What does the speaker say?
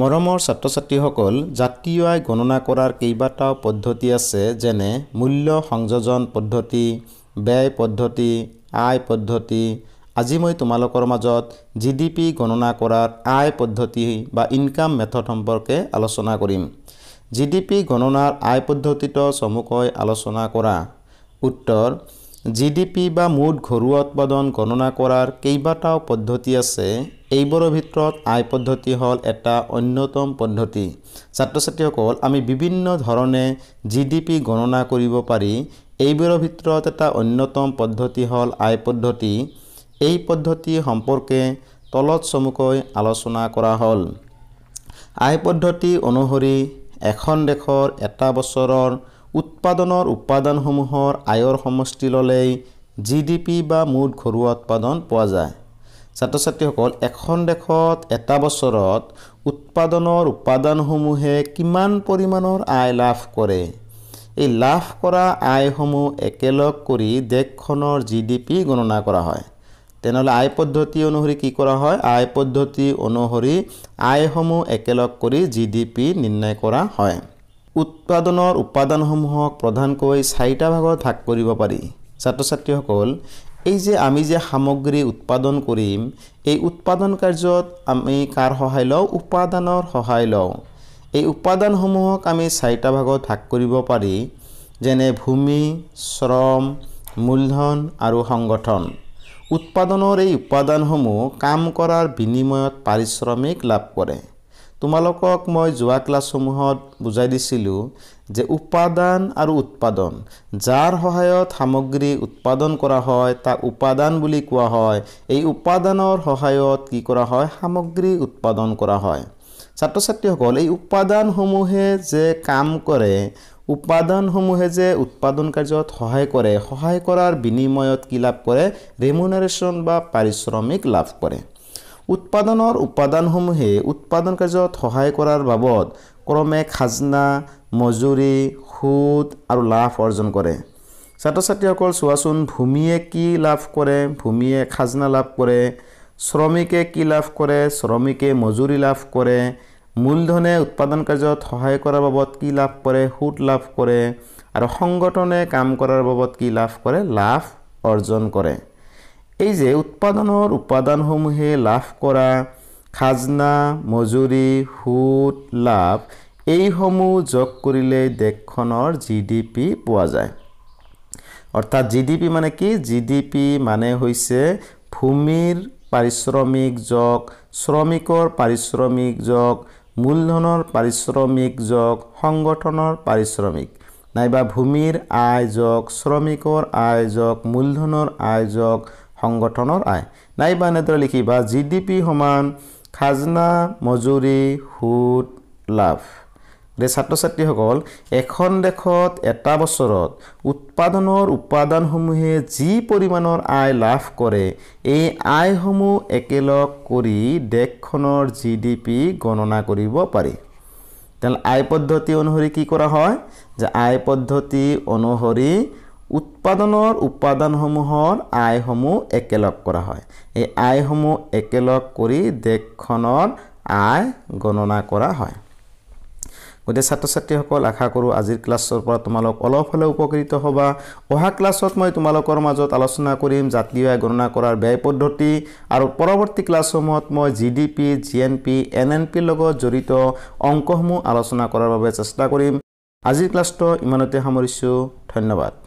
মৰমৰ ছাত্ৰ ছাত্ৰীসকল জাতীয় আয় গণনা কৰাৰ কেইবাটাও পদ্ধতি আছে যেনে মূল্য সংযোজন পদ্ধতি ব্যয় পদ্ধতি আয় পদ্ধতি আজি মই তোমালোকৰ মাজত জি ডি পি গণনা কৰাৰ আয় পদ্ধতি বা ইনকাম মেথড সম্পৰ্কে আলোচনা কৰিম জি ডি পি গণনাৰ আয় পদ্ধতিটো চমুকৈ আলোচনা কৰা উত্তৰ জি ডি পি বা মুঠ ঘৰুৱা উৎপাদন গণনা কৰাৰ কেইবাটাও পদ্ধতি আছে এইবোৰৰ ভিতৰত আয় পদ্ধতি হ'ল এটা অন্যতম পদ্ধতি ছাত্ৰ ছাত্ৰীসকল আমি বিভিন্ন ধৰণে জি ডি পি গণনা কৰিব পাৰি এইবোৰৰ ভিতৰত এটা অন্যতম পদ্ধতি হ'ল আয় পদ্ধতি এই পদ্ধতি সম্পৰ্কে তলত চমুকৈ আলোচনা কৰা হ'ল আয় পদ্ধতি অনুসৰি এখন দেশৰ এটা বছৰৰ উৎপাদনৰ উপাদানসমূহৰ আয়ৰ সমষ্টি ল'লেই জি ডি পি বা মুঠ ঘৰুৱা উৎপাদন পোৱা যায় ছাত্ৰ ছাত্ৰীসকল এখন দেশত এটা বছৰত উৎপাদনৰ উপাদানসমূহে কিমান পৰিমাণৰ আয় লাভ কৰে এই লাভ কৰা আয়সমূহ একেলগ কৰি দেশখনৰ জি ডি পি গণনা কৰা হয় তেনেহ'লে আয় পদ্ধতি অনুসৰি কি কৰা হয় আয় পদ্ধতি অনুসৰি আয়সমূহ একেলগ কৰি জি ডি পি নিৰ্ণয় কৰা হয় উৎপাদনৰ উপাদানসমূহক প্ৰধানকৈ চাৰিটা ভাগত ভাগ কৰিব পাৰি ছাত্ৰ ছাত্ৰীসকল এই যে আমি যে সামগ্ৰী উৎপাদন কৰিম এই উৎপাদন কাৰ্যত আমি কাৰ সহায় লওঁ উপাদানৰ সহায় লওঁ এই উপাদানসমূহক আমি চাৰিটা ভাগত ভাগ কৰিব পাৰি যেনে ভূমি শ্ৰম মূলধন আৰু সংগঠন উৎপাদনৰ এই উপাদানসমূহ কাম কৰাৰ বিনিময়ত পাৰিশ্ৰমিক লাভ কৰে তোমালোকক মই যোৱা ক্লাছসমূহত বুজাই দিছিলোঁ যে উপাদান আৰু উৎপাদন যাৰ সহায়ত সামগ্ৰী উৎপাদন কৰা হয় তাক উপাদান বুলি কোৱা হয় এই উপাদানৰ সহায়ত কি কৰা হয় সামগ্ৰী উৎপাদন কৰা হয় ছাত্ৰ ছাত্ৰীসকল এই উপাদানসমূহে যে কাম কৰে উপাদানসমূহে যে উৎপাদন কাৰ্যত সহায় কৰে সহায় কৰাৰ বিনিময়ত কি লাভ কৰে ৰেমুনাৰেশ্যন বা পাৰিশ্ৰমিক লাভ কৰে উৎপাদনৰ উপাদানসমূহে উৎপাদন কাৰ্যত সহায় কৰাৰ বাবদ ক্ৰমে খাজনা মজুৰি সুদ আৰু লাভ অৰ্জন কৰে ছাত্ৰ ছাত্ৰীসকল চোৱাচোন ভূমিয়ে কি লাভ কৰে ভূমিয়ে খাজনা লাভ কৰে শ্ৰমিকে কি লাভ কৰে শ্ৰমিকে মজুৰি লাভ কৰে মূলধনে উৎপাদন কাৰ্যত সহায় কৰাৰ বাবদ কি লাভ কৰে সুদ লাভ কৰে আৰু সংগঠনে কাম কৰাৰ বাবদ কি লাভ কৰে লাভ অৰ্জন কৰে এই যে উৎপাদনৰ উপাদানসমূহে লাভ কৰা খাজনা মজুৰি সুত লাভ এইসমূহ যোগ কৰিলে দেশখনৰ জি ডি পি পোৱা যায় অৰ্থাৎ জি ডি পি মানে কি জি ডি পি মানে হৈছে ভূমিৰ পাৰিশ্ৰমিক যোগ শ্ৰমিকৰ পাৰিশ্ৰমিক যোগ মূলধনৰ পাৰিশ্ৰমিক যোগ সংগঠনৰ পাৰিশ্ৰমিক নাইবা ভূমিৰ আয় যোগ শ্ৰমিকৰ আয় যোগ মূলধনৰ আয় যোগ সংগঠনৰ আয় নাইবা এনেদৰে লিখিবা জি ডি পি সমান খাজনা মজুৰি সুদ লাভ গতিকে ছাত্ৰ ছাত্ৰীসকল এখন দেশত এটা বছৰত উৎপাদনৰ উপাদানসমূহে যি পৰিমাণৰ আয় লাভ কৰে এই আয়সমূহ একেলগ কৰি দেশখনৰ জি ডি পি গণনা কৰিব পাৰি তেনেহ'লে আয় পদ্ধতি অনুসৰি কি কৰা হয় যে আয় পদ্ধতি অনুসৰি উৎপাদনৰ উপাদানসমূহৰ আয়সমূহ একেলগ কৰা হয় এই আয়সমূহ একেলগ কৰি দেশখনৰ আয় গণনা কৰা হয় গতিকে ছাত্ৰ ছাত্ৰীসকল আশা কৰোঁ আজিৰ ক্লাছৰ পৰা তোমালোক অলপ হ'লেও উপকৃত হ'বা অহা ক্লাছত মই তোমালোকৰ মাজত আলোচনা কৰিম জাতীয় আয় গণনা কৰাৰ ব্যয় পদ্ধতি আৰু পৰৱৰ্তী ক্লাছসমূহত মই G D P G N P N N পিৰ লগত জড়িত অংকসমূহ আলোচনা কৰাৰ বাবে চেষ্টা কৰিম আজিৰ ক্লাছটো ইমানতে সামৰিছোঁ ধন্যবাদ